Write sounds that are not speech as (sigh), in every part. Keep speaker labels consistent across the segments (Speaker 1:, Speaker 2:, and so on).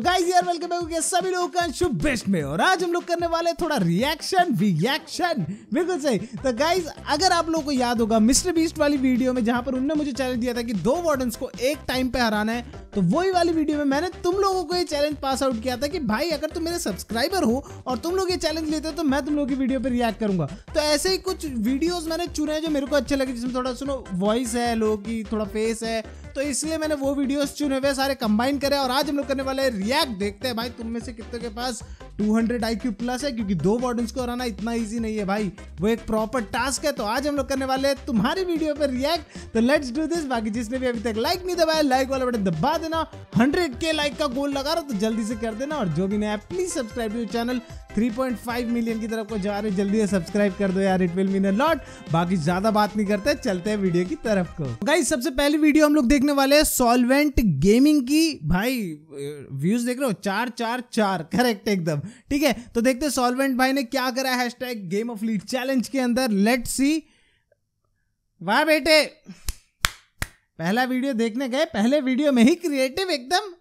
Speaker 1: Guys तो यार welcome back सभी लोगों का शुभ बेस्ट में और आज हम लोग करने वाले थोड़ा रिएक्शन रिएक्शन बिल्कुल सही तो गाइस अगर आप लोगों को याद होगा मिस्टर बीस्ट वाली वीडियो में जहां पर उन्होंने मुझे चैलेंज दिया था कि दो वार्डन्स को एक टाइम पे हराना है तो वही वाली वीडियो में मैंने तुम लोगों को ये चैलेंज पास आउट किया था कि भाई अगर तुम मेरे सब्सक्राइबर हो और तुम लोग ये चैलेंज लेते हो तो मैं तुम लोगों की वीडियो पर रिएक्ट करूंगा तो ऐसे ही कुछ वीडियोज मैंने चुने जो मेरे को अच्छे लगे जिसमें थोड़ा सुनो वॉइस है लोगों की थोड़ा फेस है तो इसलिए मैंने वो वीडियोस चुने हुए सारे कंबाइन करे और आज हम लोग करने वाले रिएक्ट देखते हैं भाई तुम में से कितने के पास 200 हंड्रेड आई प्लस है क्योंकि दो बॉर्डन को हराना इतना इजी नहीं है भाई वो एक प्रॉपर टास्क है तो आज हम लोग करने वाले हैं तुम्हारी वीडियो पर रिएक्ट तो लेट्स डू दिस बाकी जिसने भी अभी तक लाइक नहीं दबाया लाइक वाला बटन दबा देना हंड्रेड के लाइक का गोल लगा रहा तो जल्दी से कर देना और जो भी नया please subscribe to channel 3.5 million की तरफ को जा रहे जल्दी से सब्सक्राइब कर दो यार it will mean a lot बाकी ज्यादा बात नहीं करते चलते हैं वीडियो की तरफ को गाइस तो सबसे पहली वीडियो हम लोग देख देखने वाले हैं सॉल्वेंट गेमिंग की भाई व्यूज देख रहे हो चार चार चार करेक्ट एकदम ठीक है तो देखते हैं सॉल्वेंट भाई ने क्या करा hashtag game of lead challenge के अंदर लेट सी वाह बेटे पहला वीडियो देखने गए पहले वीडियो में ही क्रिएटिव एकदम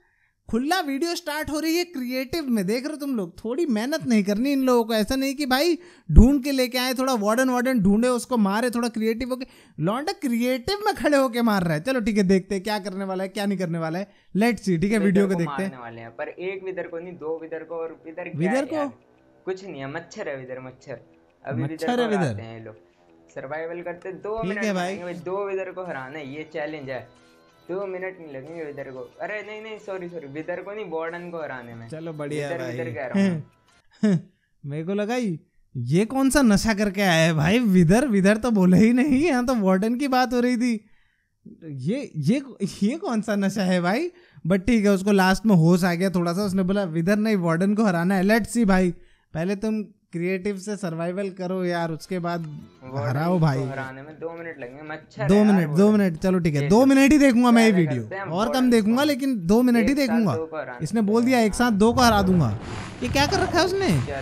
Speaker 1: खुला वीडियो स्टार्ट हो रही है क्रिएटिव में देख रहे हो तुम लोग थोड़ी मेहनत नहीं करनी इन लोगों को ऐसा नहीं कि भाई ढूंढ के लेके आए थोड़ा वार्डन वार्डन ढूंढे उसको मारे थोड़ा क्रिएटिव होके लौंडा क्रिएटिव में खड़े होके मार रहा है चलो ठीक है देखते हैं क्या करने वाला है क्या नहीं करने वाला है लेट सी ठीक है वीडियो तो को देखते
Speaker 2: हैं पर एक विदर को नहीं दो विदर को और विदर विदर को कुछ नहीं है मच्छर है विदर मच्छर अभी मच्छर है विदर सर्वाइवल करते दो मिनट दो विदर को हराना ये चैलेंज है दो मिनट नहीं लगेंगे विदर को अरे नहीं नहीं सॉरी सॉरी विदर को नहीं बॉर्डन को हराने में चलो बढ़िया विदर, भाई। विदर कह
Speaker 1: रहा हूँ (laughs) मेरे को लगा ये कौन सा नशा करके आया है भाई विदर विदर तो बोले ही नहीं यहाँ तो वार्डन की बात हो रही थी ये ये ये कौन सा नशा है भाई बट ठीक है उसको लास्ट में होश आ गया थोड़ा सा उसने बोला विदर नहीं वार्डन को हराना है लेट्स सी भाई पहले तुम क्रिएटिव से सर्वाइवल करो यार उसके बाद हराओ भाई हराने में दो मिनट लगेंगे मच्छर दो मिनट दो मिनट तो। चलो ठीक है दो मिनट ही देखूंगा मैं ये वीडियो और कम देखूंगा लेकिन दो मिनट ही देखूंगा इसने बोल दिया एक साथ दो को हरा दूंगा ये क्या कर रखा है उसने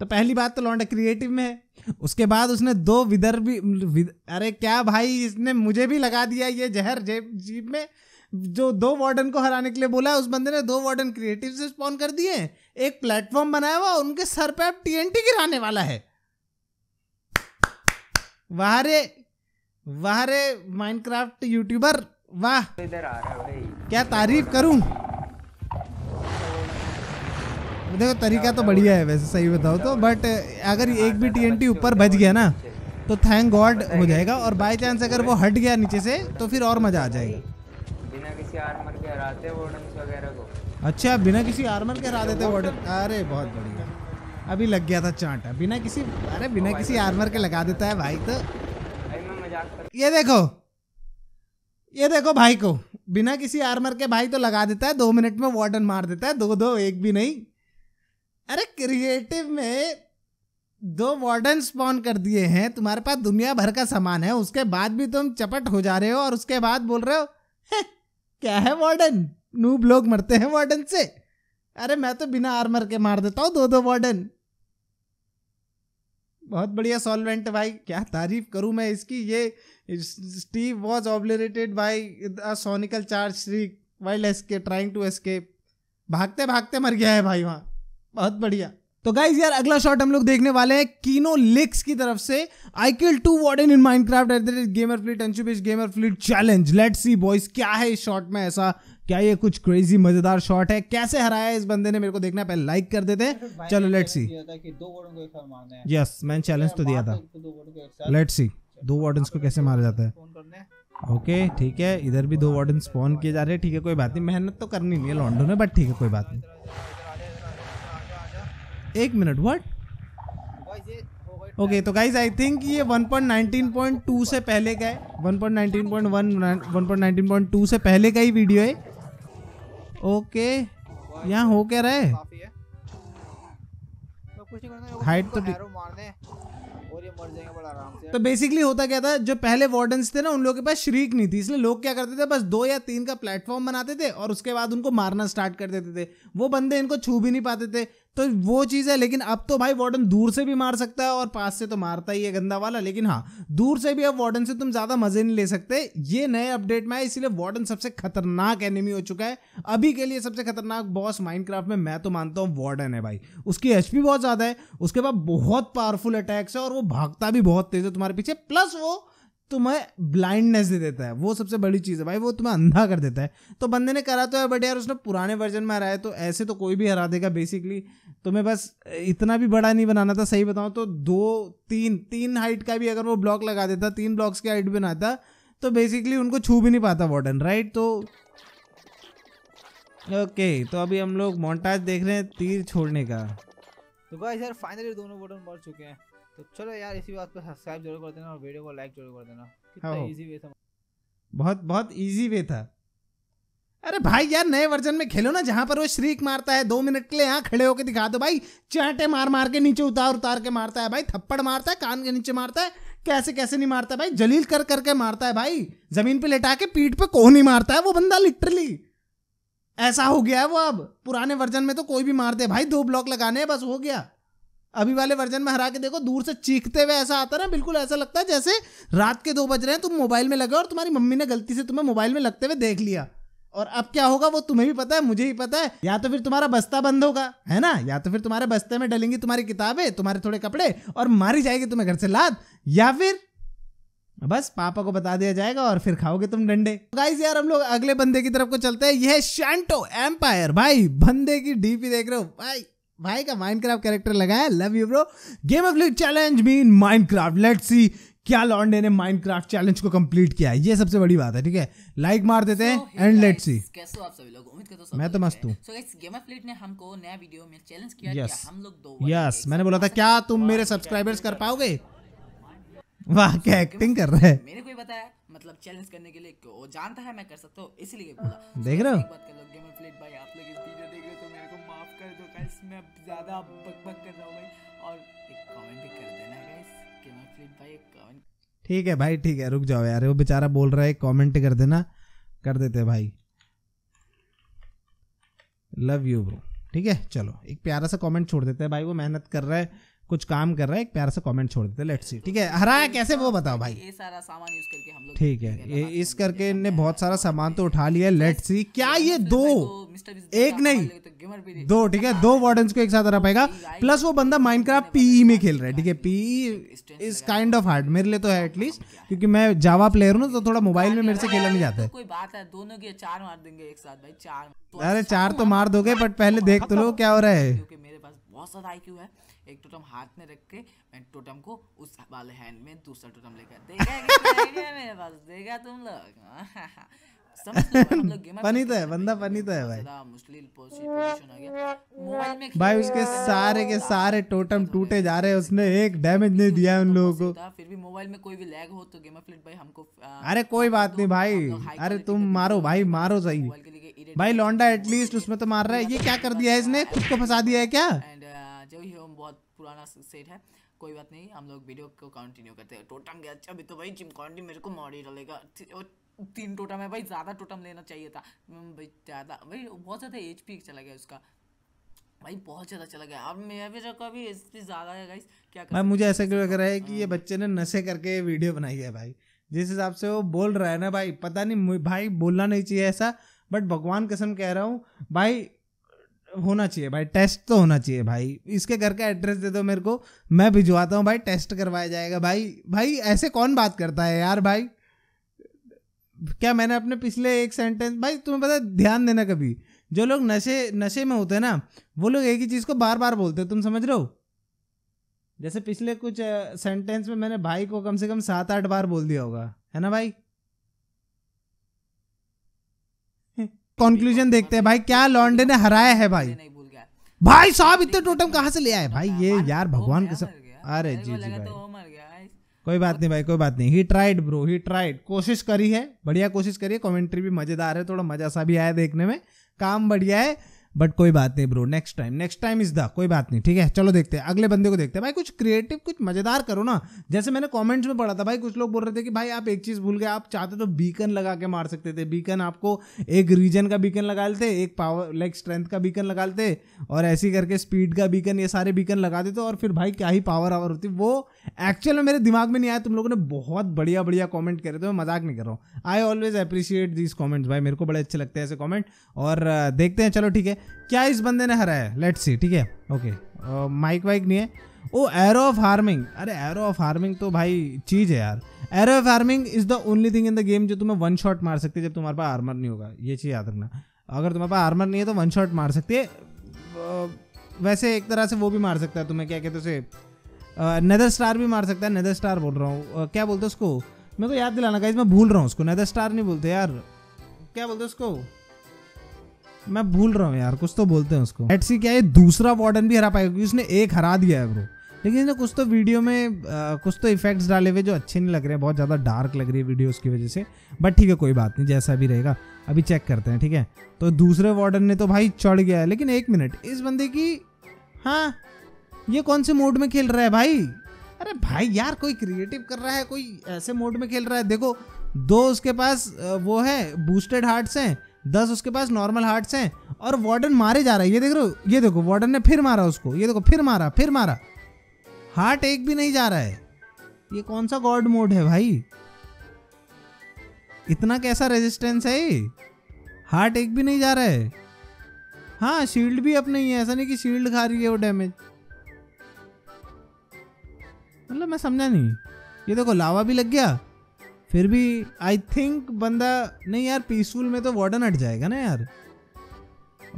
Speaker 1: तो पहली बात तो लौंडा क्रिएटिव में है उसके बाद उसने दो विदर भी विद, अरे क्या भाई इसने मुझे भी लगा दिया ये जहर जेब जीप में जो दो वार्डन को हराने के लिए बोला उस बंदे ने दो वार्डन क्रिएटिव से स्पॉन कर दिए एक प्लेटफॉर्म बनाया हुआ उनके सर पे अब टीएनटी गिराने वाला है वाह रे वाह रे माइनक्राफ्ट यूट्यूबर वाह इधर आ रहा है भाई क्या तारीफ करूं देखो तरीका तो बढ़िया है वैसे सही बताओ तो बट अगर एक भी टीएनटी ऊपर बच गया ना तो थैंक गॉड हो जाएगा और बाय चांस अगर वो हट गया नीचे से तो फिर और मज़ा आ जाएगा
Speaker 2: किसी आर्मर के हराते वार्डन्स वगैरह को
Speaker 1: अच्छा बिना किसी आर्मर के हरा देते वार्डन अरे बहुत बढ़िया अभी लग गया था चांटा बिना किसी अरे बिना किसी आर्मर के लगा देता है भाई तो ये देखो ये देखो भाई को बिना किसी आर्मर के भाई तो लगा देता है दो मिनट में वार्डन मार देता है दो दो एक भी नहीं अरे क्रिएटिव में दो वार्डन स्पॉन कर दिए हैं तुम्हारे पास दुनिया भर का सामान है उसके बाद भी तुम चपट हो जा रहे हो और उसके बाद बोल रहे हो हम्म, क्या है वार्डन नूब लोग मरते हैं वार्डन से अरे मैं तो बिना आर्मर के मार देता हूँ दो दो वार्डन बहुत बढ़िया सॉल्वेंट भाई क्या तारीफ करूँ मैं इसकी ये Steve was obliterated by sonically charge shriek wild escape trying to escape भागते भागते मर गया है भाई वहाँ बहुत बढ़िया तो गाइज यार अगला शॉट हम लोग देखने वाले हैं कीनो लिक्स की तरफ से I kill to ward in craft at the Gamerfleet and Gamerfleet challenge let see boys क्या है इस शॉट में ऐसा क्या ये कुछ क्रेजी मजेदार शॉट है कैसे हराया इस बंदे ने मेरे को देखना पहले लाइक कर देते हैं चलो लेट सी यस मैंने चैलेंज तो दिया था लेट सी दो वार्डन को कैसे मारा जाता है ओके ठीक है इधर भी दो वार्डन स्पॉन किए जा रहे हैं ठीक है कोई बात नहीं मेहनत तो करनी नहीं है लॉन्डो ने बट ठीक है कोई बात नहीं एक मिनट व्हाट ओके तो गाइज आई थिंक ये 1.19.2 से पहले का है 1.19.1 1.19.2 से पहले का ही वीडियो है ओके यहाँ हो क्या रहा है हाइट तो तो बेसिकली होता क्या था जो पहले वार्डन थे ना उन लोगों के पास श्रीक नहीं थी इसलिए लोग क्या करते थे बस दो या तीन का प्लेटफॉर्म बनाते थे और उसके बाद उनको मारना स्टार्ट कर देते थे वो बंदे इनको छू भी नहीं पाते थे तो वो चीज़ है लेकिन अब तो भाई वार्डन दूर से भी मार सकता है और पास से तो मारता ही है गंदा वाला लेकिन हाँ दूर से भी अब वार्डन से तुम ज़्यादा मज़े नहीं ले सकते ये नए अपडेट में है इसलिए वार्डन सबसे खतरनाक एनिमी हो चुका है अभी के लिए सबसे खतरनाक बॉस माइनक्राफ्ट में मैं तो मानता हूँ वार्डन है भाई उसकी एच बहुत ज़्यादा है उसके बाद बहुत पावरफुल अटैक्स है और वो भागता भी बहुत तेज़ है तुम्हारे पीछे प्लस वो तुम्हें ब्लाइंडनेस दे देता है वो सबसे बड़ी चीज़ है भाई वो तुम्हें अंधा कर देता है तो बंदे ने करा तो है बट यार उसने पुराने वर्जन में हराया तो ऐसे तो कोई भी हरा देगा बेसिकली तुम्हें बस इतना भी बड़ा नहीं बनाना था सही बताऊँ तो दो तीन तीन हाइट का भी अगर वो ब्लॉक लगा देता तीन ब्लॉक्स की हाइट बनाता तो बेसिकली उनको छू भी नहीं पाता वॉर्डन राइट तो ओके तो अभी हम लोग मोन्टाज देख रहे हैं तीर छोड़ने का तो भाई यार फाइनली दोनों बॉर्डन मर चुके हैं तो चलो यार इसी बात पर सब्सक्राइब जरूर कर देना और वीडियो को लाइक जरूर कर देना कितना इजी हाँ। वे था बहुत बहुत इजी वे था अरे भाई यार नए वर्जन में खेलो ना जहां पर वो श्रीक मारता है दो मिनट के लिए यहाँ खड़े होकर दिखा दो भाई चाटे मार मार के नीचे उतार उतार के मारता है भाई थप्पड़ मारता है कान के नीचे मारता है कैसे कैसे नहीं मारता भाई जलील कर करके मारता है भाई जमीन पे लेटा के पीठ पे कोह नहीं मारता है वो बंदा लिटरली ऐसा हो गया है वो अब पुराने वर्जन में तो कोई भी मार दे भाई दो ब्लॉक लगाने बस हो गया अभी वाले वर्जन में हरा के देखो दूर से चीखते हुए ऐसा आता ना बिल्कुल ऐसा लगता है जैसे रात के दो बज रहे हैं तुम मोबाइल में लगे और तुम्हारी मम्मी ने गलती से तुम्हें मोबाइल में लगते हुए देख लिया और अब क्या होगा वो तुम्हें भी पता है मुझे ही पता है या तो फिर तुम्हारा बस्ता बंद होगा है ना या तो फिर तुम्हारे बस्ते में डलेंगी तुम्हारी किताबें तुम्हारे थोड़े कपड़े और मारी जाएगी तुम्हें घर से लाद या फिर बस पापा को बता दिया जाएगा और फिर खाओगे तुम डंडे गाइस तो यार हम लोग अगले बंदे की तरफ को चलते हैं यह शांटो शैंटो एम्पायर भाई बंदे की डीपी देख रहे हो भाई भाई का माइनक्राफ्ट कैरेक्टर लगाया love you bro game of lead challenge mean Minecraft let's see क्या लॉन्डे ने माइनक्राफ्ट चैलेंज को कंप्लीट किया ये सबसे बड़ी बात है ठीक है लाइक मार देते हैं एंड लेट्स सी कैसे हो आप सभी लोग उम्मीद करता हूं मैं तो मस्त हूं so guys game of fleet ने हमको नया वीडियो में चैलेंज किया yes. कि हम लोग दो यस yes. मैंने बोला था क्या तुम मेरे सब्सक्राइबर्स कर पाओगे वाह क्या एक्टिंग कर रहे हैं मेरे को बताया मतलब चैलेंज करने के लिए वो जानता है मैं कर सकता हूं इसलिए बोला देख रहे हो बात कर लो गेम ऑफ फ्लीट भाई आप लोग इस वीडियो देख रहे हो तो मेरे को कर दो गाइस मैं अब ज़्यादा बकबक कर रहा हूँ भाई और एक कमेंट भी कर देना गाइस कि मैं फ्लिप भाई एक कमेंट ठीक है भाई ठीक है रुक जाओ यार वो बेचारा बोल रहा है कमेंट कर देना कर देते भाई लव यू ब्रो ठीक है चलो एक प्यारा सा कमेंट छोड़ देते हैं भाई वो मेहनत कर रहा है कुछ काम कर रहा है एक प्यारा सा कमेंट छोड़ देते हैं लेट्स सी ठीक है हरा है कैसे वो बताओ भाई ये सारा सामान यूज करके हम लोग ठीक है ये इस करके इनने बहुत सारा सामान तो उठा लिया लेट्स सी क्या ये दो एक नहीं तो दो ठीक है दो वार्डन को एक साथ आना पाएगा प्लस वो बंदा माइनक्राफ्ट पीई e में खेल रहा है ठीक है PE is kind of hard मेरे लिए तो है एटलीस्ट क्योंकि मैं जावा प्लेयर हूँ ना तो थोड़ा मोबाइल में मेरे से खेला नहीं जाता है कोई बात है दोनों की चार मार देंगे एक साथ भाई चार तो अरे अच्छा चार तो मार दोगे बट पहले तो देख तो अच्छा लो क्या हो रहा है क्योंकि मेरे पास बहुत ज्यादा आईक्यू है एक टोटम हाथ में रख के मैं टोटम को उस वाले हैंड में दूसरा टोटम लेकर देखा मेरे पास देगा तुम
Speaker 2: लोग (laughs) फनी तो (laughs) है बंदा फनी तो है भाई भाई उसके सारे के
Speaker 1: सारे टोटम टूटे जा रहे हैं उसने एक डैमेज नहीं दिया उन लोगों को
Speaker 2: फिर भी मोबाइल में कोई भी लैग हो तो गेम फ्लिट भाई हमको
Speaker 1: अरे कोई बात तो नहीं भाई अरे तुम मारो भाई मारो सही भाई लौंडा एटलीस्ट उसमें तो मार रहा है ये क्या कर दिया है इसने खुद को फंसा दिया है क्या जो ही बहुत पुराना सेट है कोई बात नहीं हम लोग वीडियो को कंटिन्यू करते हैं टोटम गया अच्छा भी तो भाई जिम चिमकॉन्डी मेरे को मॉडी डालेगा तीन टोटम है भाई ज़्यादा टोटम लेना चाहिए था हम्म, भाई ज़्यादा भाई बहुत ज़्यादा एच पी चला गया उसका भाई बहुत ज़्यादा चला गया अब मेरा भी जो कभी इससे ज़्यादा है गाइस क्या कर मुझे ऐसा क्यों लग रहा है कि ये हम्म। बच्चे ने नशे करके वीडियो बनाई है भाई जिस हिसाब से वो बोल रहा है ना भाई पता नहीं भाई बोलना नहीं चाहिए ऐसा बट भगवान कसम कह रहा हूँ भाई होना चाहिए भाई टेस्ट तो होना चाहिए भाई इसके घर का एड्रेस दे दो मेरे को मैं भिजवाता हूँ भाई टेस्ट करवाया जाएगा भाई भाई ऐसे कौन बात करता है यार भाई क्या मैंने अपने पिछले एक सेंटेंस भाई तुम्हें पता ध्यान देना कभी जो लोग नशे नशे में होते हैं ना वो लोग एक ही चीज़ को बार बार बोलते हैं तुम समझ रहे हो जैसे पिछले कुछ सेंटेंस में मैंने भाई को कम से कम सात आठ बार बोल दिया होगा है ना भाई कंक्लूजन देखते हैं भाई क्या लॉन्डे ने हराया है भाई भाई साहब इतने टोटम कहाँ से ले आए भाई ये यार भगवान के सब अरे जी जी भाई तो कोई बात नहीं भाई कोई बात नहीं he tried bro he tried कोशिश करी है बढ़िया कोशिश करी है कॉमेंट्री भी मजेदार है थोड़ा मजा सा भी आया देखने में काम बढ़िया है बट कोई बात नहीं bro next time next time is the कोई बात नहीं ठीक है चलो देखते हैं अगले बंदे को देखते हैं भाई कुछ क्रिएटिव कुछ मजेदार करो ना जैसे मैंने कमेंट्स में पढ़ा था भाई कुछ लोग बोल रहे थे कि भाई आप एक चीज भूल गए आप चाहते तो बीकन लगा के मार सकते थे बीकन आपको एक रीजन का बीकन लगा लेते एक पावर लाइक स्ट्रेंथ का बीकन लगा लेते और ऐसी करके स्पीड का बीकन ये सारे बीकन लगा देते और फिर भाई क्या ही पावर आवर होती वो एक्चुअल में मेरे दिमाग में नहीं आया तुम लोगों ने बहुत बढ़िया बढ़िया कॉमेंट करे थे मैं मजाक नहीं कर रहा हूँ I always appreciate these comments भाई मेरे को बड़े अच्छे लगते हैं ऐसे कॉमेंट और देखते हैं चलो ठीक है क्या इस बंदे ने हराया लेट्स सी ठीक है ओके माइक वाइक नहीं है ओ एरो ऑफ हार्मिंग अरे एरो ऑफ हार्मिंग तो भाई चीज़ है यार arrow of harming is the only thing in the game जो तुम्हें वन शॉट मार सकती है जब तुम्हारे पास आर्मर नहीं होगा ये चीज़ याद रखना अगर तुम्हारे पास आर्मर नहीं है तो वन शॉट मार सकती है वैसे एक तरह से वो भी मार सकता है तुम्हें क्या कहते उसे नेदर स्टार भी मार सकता है नेदर स्टार बोल रहा हूँ क्या बोलते उसको मेरे को तो याद दिलाना गाइज मैं भूल रहा हूँ उसको नेदर स्टार नहीं बोलते यार क्या बोलते उसको मैं भूल रहा हूँ यार कुछ तो बोलते हैं उसको लेट्स सी क्या ये दूसरा वार्डन भी हरा पाएगा क्योंकि उसने एक हरा दिया है ब्रो लेकिन इसने कुछ तो वीडियो में आ, कुछ तो इफेक्ट्स डाले हुए जो अच्छे नहीं लग रहे हैं बहुत ज़्यादा डार्क लग रही है वीडियो की वजह से बट ठीक है कोई बात नहीं जैसा भी रहेगा अभी चेक करते हैं ठीक है तो दूसरे वार्डन ने तो भाई चढ़ गया है लेकिन एक मिनट इस बंदे की हाँ ये कौन से मोड में खेल रहा है भाई अरे भाई यार कोई क्रिएटिव कर रहा है कोई ऐसे मोड में खेल रहा है देखो दो उसके पास वो है बूस्टेड हार्ट्स हैं दस उसके पास नॉर्मल हार्ट्स हैं और वार्डन मारे जा रहा है ये देख रहे हो ये देखो वार्डन ने फिर मारा उसको ये देखो फिर मारा फिर मारा हार्ट एक भी नहीं जा रहा है ये कौन सा गॉड मोड है भाई इतना कैसा रेजिस्टेंस है ये हार्ट एक भी नहीं जा रहा है हाँ शील्ड भी अपने ही है ऐसा नहीं कि शील्ड खा रही है वो डैमेज मतलब मैं समझा नहीं ये देखो लावा भी लग गया फिर भी आई थिंक बंदा नहीं यार पीसफुल में तो वार्डन हट जाएगा ना यार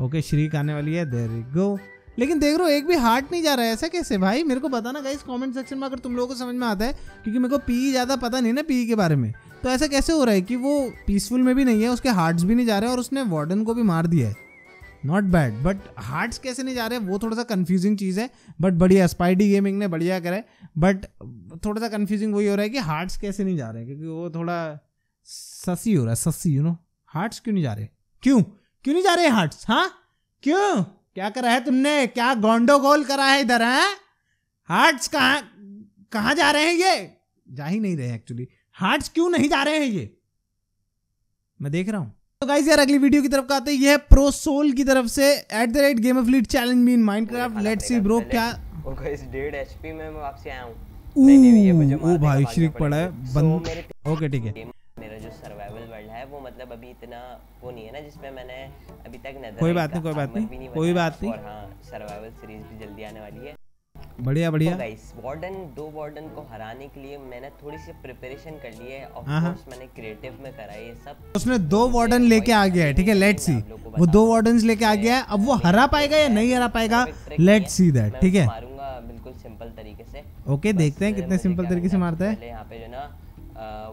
Speaker 1: ओके श्रीक आने वाली है देर गो लेकिन देख रहे हो एक भी हार्ट नहीं जा रहा है ऐसा कैसे भाई मेरे को बताना गाइस कमेंट सेक्शन में अगर तुम लोगों को समझ में आता है क्योंकि मेरे को पी ज़्यादा पता नहीं ना पी के बारे में तो ऐसा कैसे हो रहा है कि वो पीसफुल में भी नहीं है उसके हार्ट्स भी नहीं जा रहे और उसने वार्डन को भी मार दिया है नॉट बैड बट हार्ट्स कैसे नहीं जा रहे वो थोड़ा सा कन्फ्यूजिंग चीज़ है बट बढ़िया स्पाइडी गेमिंग ने बढ़िया करे बट थोड़ा सा कन्फ्यूजिंग वही हो रहा है कि हार्ट्स कैसे नहीं जा रहे क्योंकि वो थोड़ा ससी हो रहा है ससी यू नो हार्ट्स क्यों नहीं जा रहे क्यों क्यों नहीं जा रहे हार्ट्स हाँ क्यों क्या करा है तुमने क्या गोंडो गोल करा है इधर है हार्ट्स कहाँ कहाँ जा रहे हैं ये जा ही नहीं रहे एक्चुअली हार्ट्स क्यों नहीं जा रहे हैं ये मैं देख रहा हूँ तो गाइस यार अगली वीडियो की तरफ का आते हैं यह प्रो सोल की तरफ से at the rate game of lead challenge mean Minecraft let's see bro क्या
Speaker 2: गाइस डेड एचपी में मैं वापस आया
Speaker 1: हूं नहीं नहीं ये मुझे मार ओ भाई श्रीक पड़ा है बंद ओके ठीक है
Speaker 2: मेरा जो सर्वाइवल वर्ल्ड है वो मतलब अभी इतना वो नहीं है ना जिसमें मैंने अभी तक नजर कोई बात नहीं कोई बात नहीं कोई बात नहीं और हां सर्वाइवल सीरीज भी जल्दी आने वाली है
Speaker 1: बढ़िया बढ़िया गाइस
Speaker 2: तो वार्डन दो वार्डन को हराने के लिए मैंने थोड़ी सी प्रिपरेशन कर ली है ऑफ कोर्स हाँ, हाँ। मैंने क्रिएटिव में करा ये
Speaker 1: सब तो उसने दो वार्डन लेके आ गया है ठीक है लेट्स सी वो दो वार्डन लेके आ गया है अब वो हरा पाएगा या नहीं हरा पाएगा लेट सी दैट ठीक है
Speaker 2: मारूंगा बिल्कुल सिंपल
Speaker 1: तरीके से ओके देखते हैं कितने सिंपल तरीके से मारता है
Speaker 2: यहाँ पे जो ना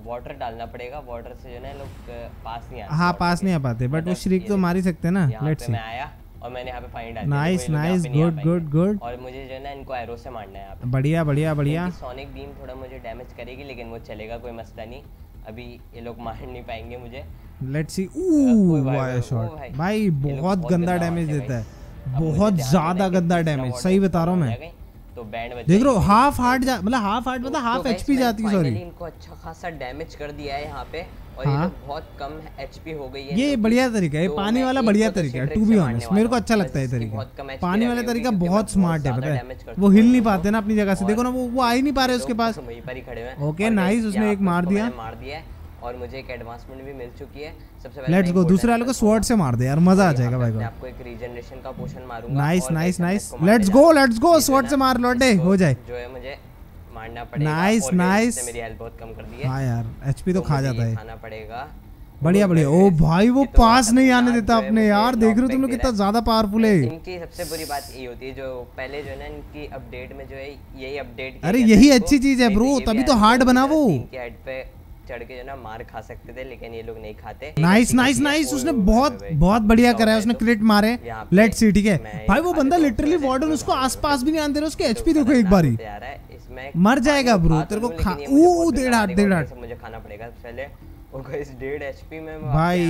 Speaker 2: वाटर डालना पड़ेगा वाटर से जो ना लोग पास नहीं आते हाँ पास नहीं आ
Speaker 1: पाते बट वो श्रीक तो मार ही सकते हैं ना लेट्स सी आया
Speaker 2: और मैंने यहाँ पे पानी डाला nice nice good good good और मुझे जो है ना इनको एरो से मारना है यहाँ
Speaker 1: पे बढ़िया बढ़िया बढ़िया
Speaker 2: सोनिक बीम थोड़ा मुझे डैमेज करेगी लेकिन वो चलेगा कोई मसला नहीं अभी ये लोग मार नहीं पाएंगे मुझे
Speaker 1: let's see oh wire shot भाई बहुत गंदा डैमेज देता है बहुत ज्यादा गंदा डैमेज सही बता रहा हूँ मैं
Speaker 2: तो बैंड बच देख रो
Speaker 1: हाफ हार्ट जा मतलब हाफ हार्ट मतलब हाफ तो- एचपी तो जाती है सॉरी
Speaker 2: इनको अच्छा खासा डैमेज कर दिया है यहाँ पे और हाँ? ये तो
Speaker 1: बहुत कम एचपी हो गई है ये तो बढ़िया तरीका है तो पानी वाला बढ़िया तरीका है टू बी ऑनेस्ट मेरे को अच्छा लगता है तरीका पानी वाला तरीका बहुत स्मार्ट है पता है वो हिल नहीं पाते ना अपनी जगह से देखो ना वो वो आ ही नहीं पा रहे उसके पास ओके नाइस उसने एक मार दिया मार दिया और मुझे एक एडवांसमेंट
Speaker 2: भी मिल चुकी है सबसे पहले लेट्स गो दूसरे
Speaker 1: वाले को स्वॉर्ड से मार दे यार मजा आ जाएगा भाई को आपको
Speaker 2: एक रीजनरेशन का पोशन मारूंगा nice nice nice let's go let's go sword से मार लौटे हो जाए जो है मुझे मारना पड़ेगा नाइस नाइस मेरी हेल्थ बहुत कम कर दी है हां यार
Speaker 1: एचपी तो, तो खा जाता है खाना पड़ेगा बढ़िया बढ़िया ओ भाई वो तो पास नहीं आने देता अपने यार देख रहे हो तुम लोग कितना ज्यादा पावरफुल है इनकी सबसे बुरी बात
Speaker 2: ये होती है जो पहले जो है ना इनकी अपडेट में जो है यही अपडेट अरे यही अच्छी चीज है ब्रो तो तभी तो हार्ड बना वो इनके हेड पे चढ़ के जो ना मार खा सकते थे लेकिन ये लोग नहीं खाते नाइस नाइस नाइस
Speaker 1: उसने बहुत बहुत बढ़िया तो करा है उसने क्रिट तो मारे लेट सी ठीक है भाई वो बंदा तो लिटरली वार्डन उसको आसपास भी नहीं आते उसके एचपी देखो एक बार ही मर जाएगा ब्रो तेरे को खा ओ डेढ़ हाथ डेढ़ हाथ
Speaker 2: मुझे खाना पड़ेगा पहले भाई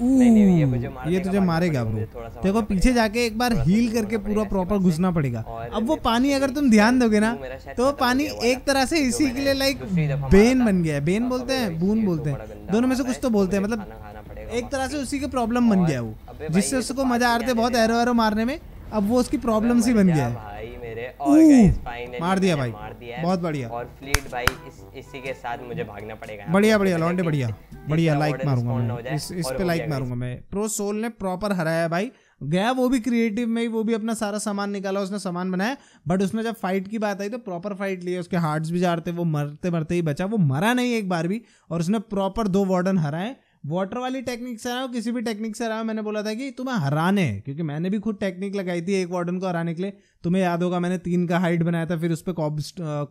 Speaker 1: नहीं, ये तुझे मारेगा ब्रो देखो पीछे जाके एक बार हील करके पूरा प्रॉपर घुसना पड़ेगा अब वो पानी अगर तुम ध्यान दोगे ना तो पानी एक तरह से इसी के लिए लाइक बेन बन गया है बेन तो बोलते हैं बून बोलते हैं दोनों में से कुछ तो बोलते हैं मतलब एक तरह से उसी के प्रॉब्लम बन गया वो जिससे उसको मजा आ रहा बहुत एरो एरो मारने में अब वो उसकी प्रॉब्लम ही बन गया है मार दिया भाई मार दिया बहुत बढ़िया और
Speaker 2: फ्लीट भाई इस इसी के साथ मुझे भागना पड़ेगा बढ़िया बढ़िया
Speaker 1: लॉन्डे बढ़िया (laughs) बढ़िया लाइक मारूंगा इस इस पे लाइक मारूंगा मैं प्रो सोल ने प्रॉपर हराया भाई गया वो भी क्रिएटिव में ही वो भी अपना सारा सामान निकाला उसने सामान बनाया बट उसने जब फाइट की बात आई तो प्रॉपर फाइट लिया उसके हार्ट्स भी जाते वो मरते मरते ही बचा वो मरा नहीं एक बार भी और उसने प्रॉपर दो वार्डन हराए वाटर वाली टेक्निक से आया किसी भी टेक्निक से आया मैंने बोला था कि तुम्हें हराने है क्योंकि मैंने भी खुद टेक्निक लगाई थी एक वार्डन को हराने के लिए तुम्हें याद होगा मैंने तीन का हाइट बनाया था फिर उस पर कॉब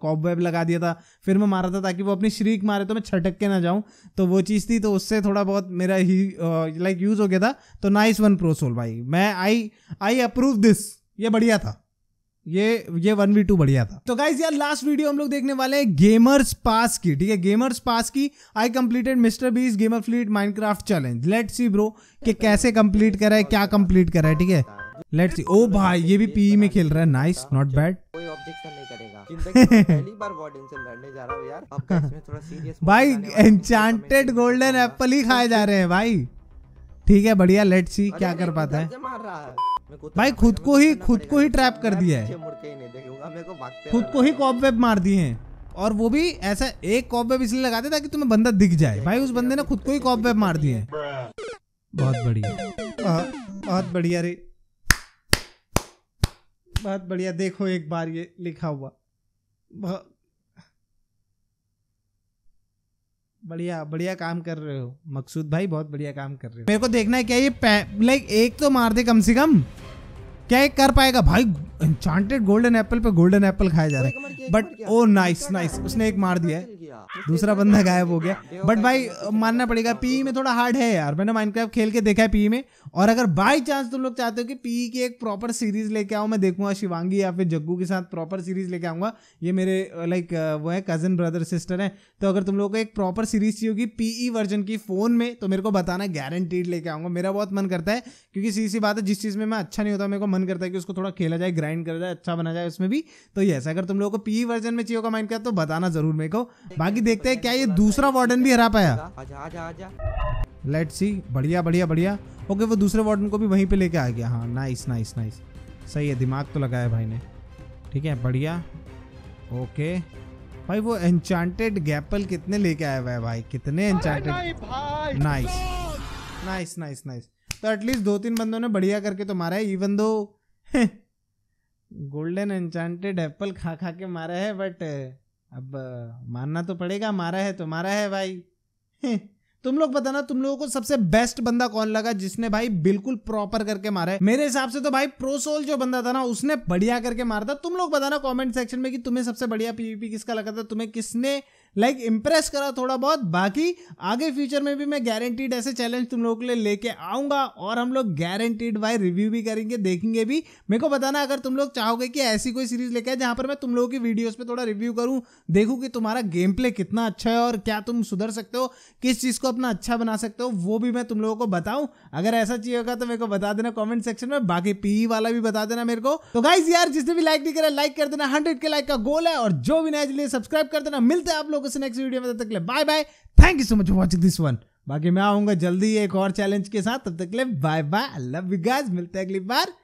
Speaker 1: कॉब वेब लगा दिया था फिर मैं मारा था ताकि वो अपनी श्रीक मारे तो मैं छटक के ना जाऊँ तो वो चीज़ थी तो उससे थोड़ा बहुत मेरा ही लाइक यूज़ हो गया था तो नाइस वन प्रो सोल भाई मैं आई आई अप्रूव दिस ये बढ़िया था ये ये वन वी टू बढ़िया था तो गाइज यार लास्ट वीडियो हम लोग देखने वाले हैं गेमर्स पास की ठीक है गेमर्स पास की I completed Mister Beast Gamerfleet Minecraft challenge let see bro कि कैसे कंप्लीट करा है क्या कंप्लीट करा है ठीक है लेट सी ओ भाई ये भी पीई e में खेल रहा है नाइस नॉट बैड भाई एंटेड गोल्डन एप्पल ही खाए जा रहे हैं भाई ठीक है बढ़िया लेट सी क्या कर पाता है भाई खुद को ही खुद को ही ट्रैप कर दिया है खुद को ही कॉप वेब मार दिए हैं और वो भी ऐसा एक कॉप वेब इसलिए लगाते ताकि तुम्हें बंदा दिख जाए भाई उस बंदे ने खुद को ही कॉप वेब मार दिए बहुत बढ़िया बहुत बढ़िया रे बहुत बढ़िया देखो एक बार ये लिखा हुआ बढ़िया बढ़िया काम कर रहे हो मकसूद भाई बहुत बढ़िया काम कर रहे हो मेरे को देखना है क्या ये लाइक एक तो मार दे कम से कम क्या एक कर पाएगा भाई इंचांटेड गोल्डन एप्पल पे गोल्डन एप्पल खाया जा रहा oh, है बट ओ नाइस नाइस उसने एक मार दिया है दूसरा बंदा गायब हो गया बट भाई मानना पड़ेगा पी में थोड़ा हार्ड है यार मैंने माइनक्राफ्ट खेल के देखा है पी में और अगर बाई चांस तुम लोग चाहते हो कि पी की एक प्रॉपर सीरीज लेके आओ मैं देखूंगा शिवांगी या फिर जग्गू के साथ प्रॉपर सीरीज लेके आऊंगा ये मेरे लाइक uh, uh, वो है कजन ब्रदर सिस्टर है तो अगर तुम लोग को एक प्रॉपर सीरीज चाहिए होगी पीई वर्जन e की फोन में तो मेरे को बताना गारंटीड लेके आऊंगा मेरा बहुत मन करता है क्योंकि सी सी बात है जिस चीज में मैं अच्छा नहीं होता मेरे को मन करता है कि उसको थोड़ा खेला जाए ग्राइंड करा जाए अच्छा बना जाए उसमें भी तो यस अगर तुम लोग को पीई वर्जन e में चाहिए होगा माइंड माइनक्राफ्ट तो बताना जरूर मेरे को बाकी बाकी देखते हैं क्या ये दूसरा वार्डन भी हरा पाया लेट सी बढ़िया बढ़िया बढ़िया ओके वो दूसरे वार्डन को भी वहीं पे लेके आ गया हाँ नाइस नाइस नाइस सही है दिमाग तो लगाया भाई ने ठीक है बढ़िया ओके भाई वो एनचांटेड गैपल कितने लेके आया हुआ है भाई कितने enchanted nice nice nice nice तो एटलीस्ट दो तीन बंदों ने बढ़िया करके तो मारा है even though golden enchanted Apple खा खा के मारा है बट अब मानना तो पड़ेगा मारा है तो मारा है भाई (laughs) तुम लोग बताना तुम लोगों को सबसे बेस्ट बंदा कौन लगा जिसने भाई बिल्कुल प्रॉपर करके मारा है मेरे हिसाब से तो भाई प्रोसोल जो बंदा था ना उसने बढ़िया करके मारा था तुम लोग बताना कमेंट सेक्शन में कि तुम्हें सबसे बढ़िया पीवीपी किसका लगा था तुम्हें किसने लाइक like, इम्प्रेस करा थोड़ा बहुत बाकी आगे फ्यूचर में भी मैं गारंटीड ऐसे चैलेंज तुम लोगों के लिए लेके आऊँगा और हम लोग गारंटीड बाई रिव्यू भी करेंगे देखेंगे भी मेरे को बताना अगर तुम लोग चाहोगे कि ऐसी कोई सीरीज लेके आए जहाँ पर मैं तुम लोगों की वीडियोज़ पर थोड़ा रिव्यू करूँ देखूँ कि तुम्हारा गेम प्ले कितना अच्छा है और क्या तुम सुधर सकते हो किस चीज़ को अपना अच्छा बना सकते हो वो भी मैं तुम लोगों को बताऊँ अगर ऐसा चाहिए होगा तो मेरे को बता देना कॉमेंट सेक्शन में बाकी पी e वाला भी बता देना मेरे को तो गाइज यार जिसने भी लाइक नहीं करा लाइक कर देना हंड्रेड के लाइक का गोल है और जो भी नया सब्सक्राइब कर देना मिलते हैं आप लोग लोगों से नेक्स्ट वीडियो में तब तक ले bye bye thank you so much for watching this one बाकी मैं आऊंगा जल्दी एक और चैलेंज के साथ तब तक ले bye bye love you guys मिलते हैं अगली बार